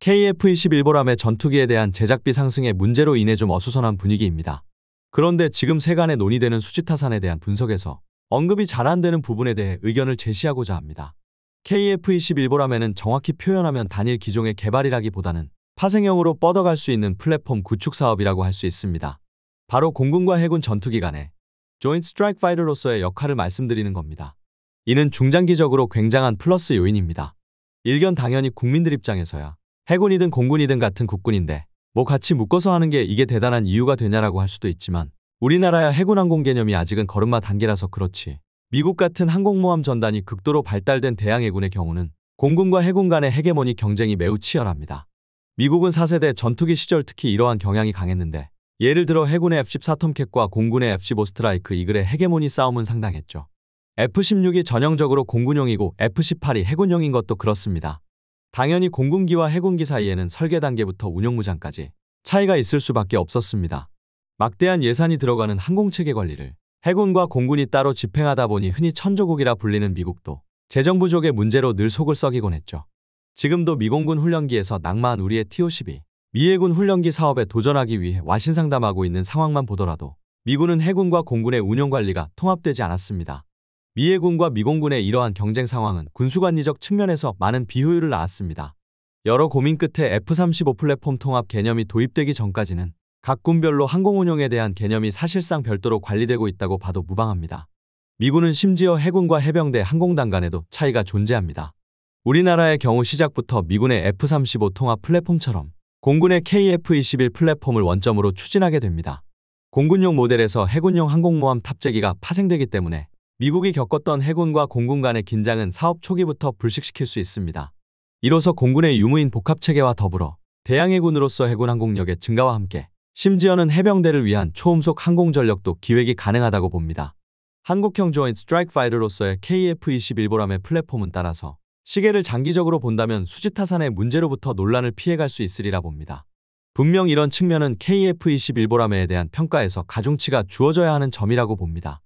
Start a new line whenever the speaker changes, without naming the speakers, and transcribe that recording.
KF-21보람의 전투기에 대한 제작비 상승의 문제로 인해 좀 어수선한 분위기입니다. 그런데 지금 세간에 논의되는 수지타산에 대한 분석에서 언급이 잘 안 되는 부분에 대해 의견을 제시하고자 합니다. KF-21보람에는 정확히 표현하면 단일 기종의 개발이라기보다는 파생형으로 뻗어갈 수 있는 플랫폼 구축 사업이라고 할 수 있습니다. 바로 공군과 해군 전투기 간의 조인트 스트라이크 파이터로서의 역할을 말씀드리는 겁니다. 이는 중장기적으로 굉장한 플러스 요인입니다. 일견 당연히 국민들 입장에서야 해군이든 공군이든 같은 국군인데 뭐 같이 묶어서 하는 게 이게 대단한 이유가 되냐라고 할 수도 있지만 우리나라야 해군 항공 개념이 아직은 걸음마 단계라서 그렇지 미국 같은 항공모함 전단이 극도로 발달된 대양해군의 경우는 공군과 해군 간의 헤게모니 경쟁이 매우 치열합니다. 미국은 4세대 전투기 시절 특히 이러한 경향이 강했는데 예를 들어 해군의 F-14 톰캣과 공군의 F-15 스트라이크 이글의 헤게모니 싸움은 상당했죠. F-16이 전형적으로 공군용이고 F-18이 해군용인 것도 그렇습니다. 당연히 공군기와 해군기 사이에는 설계 단계부터 운영무장까지 차이가 있을 수밖에 없었습니다. 막대한 예산이 들어가는 항공체계 관리를 해군과 공군이 따로 집행하다 보니 흔히 천조국이라 불리는 미국도 재정 부족의 문제로 늘 속을 썩이곤 했죠. 지금도 미공군 훈련기에서 낙마한 우리의 T-52, 미해군 훈련기 사업에 도전하기 위해 와신상담하고 있는 상황만 보더라도 미군은 해군과 공군의 운영관리가 통합되지 않았습니다. 미해군과 미공군의 이러한 경쟁 상황은 군수관리적 측면에서 많은 비효율을 낳았습니다. 여러 고민 끝에 F-35 플랫폼 통합 개념이 도입되기 전까지는 각 군별로 항공 운용에 대한 개념이 사실상 별도로 관리되고 있다고 봐도 무방합니다. 미군은 심지어 해군과 해병대 항공단 간에도 차이가 존재합니다. 우리나라의 경우 시작부터 미군의 F-35 통합 플랫폼처럼 공군의 KF-21 플랫폼을 원점으로 추진하게 됩니다. 공군용 모델에서 해군용 항공모함 탑재기가 파생되기 때문에 미국이 겪었던 해군과 공군 간의 긴장은 사업 초기부터 불식시킬 수 있습니다. 이로써 공군의 유무인 복합체계와 더불어 대양해군으로서 해군 항공력의 증가와 함께 심지어는 해병대를 위한 초음속 항공전력도 기획이 가능하다고 봅니다. 한국형 조인 스트라이크 파이터로서의 KF-21 보람의 플랫폼은 따라서 시계를 장기적으로 본다면 수지타산의 문제로부터 논란을 피해갈 수 있으리라 봅니다. 분명 이런 측면은 KF-21 보람에 대한 평가에서 가중치가 주어져야 하는 점이라고 봅니다.